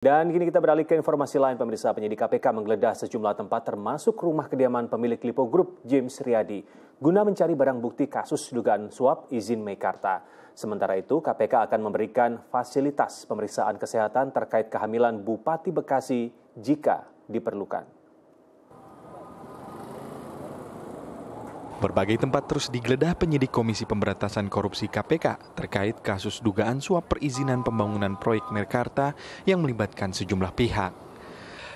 Dan kini kita beralih ke informasi lain pemirsa penyidik KPK menggeledah sejumlah tempat termasuk rumah kediaman pemilik Lipo Group James Riyadi guna mencari barang bukti kasus dugaan suap izin Meikarta. Sementara itu KPK akan memberikan fasilitas pemeriksaan kesehatan terkait kehamilan Bupati Bekasi jika diperlukan. Berbagai tempat terus digeledah penyidik Komisi Pemberantasan Korupsi KPK terkait kasus dugaan suap perizinan pembangunan proyek Merkarta yang melibatkan sejumlah pihak.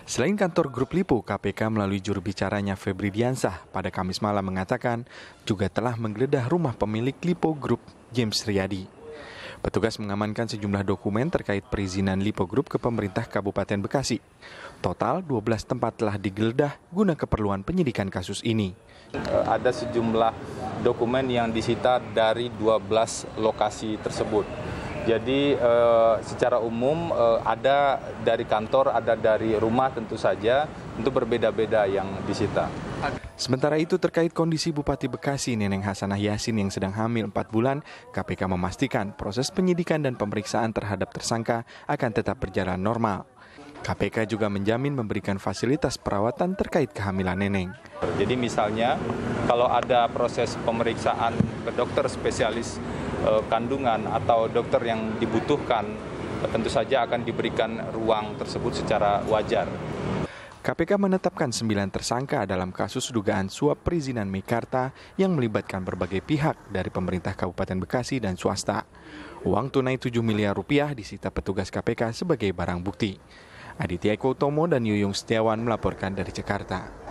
Selain kantor grup Lipo, KPK melalui juru bicaranya Febri Diansah pada Kamis malam mengatakan juga telah menggeledah rumah pemilik Lipo Group James Riyadi. Petugas mengamankan sejumlah dokumen terkait perizinan Lipo Group ke pemerintah Kabupaten Bekasi. Total 12 tempat telah digeledah guna keperluan penyidikan kasus ini. Eh, ada sejumlah dokumen yang disita dari 12 lokasi tersebut. Jadi eh, secara umum eh, ada dari kantor, ada dari rumah tentu saja, tentu berbeda-beda yang disita. Sementara itu terkait kondisi Bupati Bekasi Neneng Hasanah Yasin yang sedang hamil 4 bulan, KPK memastikan proses penyidikan dan pemeriksaan terhadap tersangka akan tetap berjalan normal. KPK juga menjamin memberikan fasilitas perawatan terkait kehamilan Neneng. Jadi misalnya kalau ada proses pemeriksaan ke dokter spesialis eh, kandungan atau dokter yang dibutuhkan tentu saja akan diberikan ruang tersebut secara wajar. KPK menetapkan sembilan tersangka dalam kasus dugaan suap perizinan Mekarta yang melibatkan berbagai pihak dari pemerintah Kabupaten Bekasi dan swasta. Uang tunai 7 miliar rupiah disita petugas KPK sebagai barang bukti. Aditya Eko Utomo dan Yuyung Setiawan melaporkan dari Jakarta.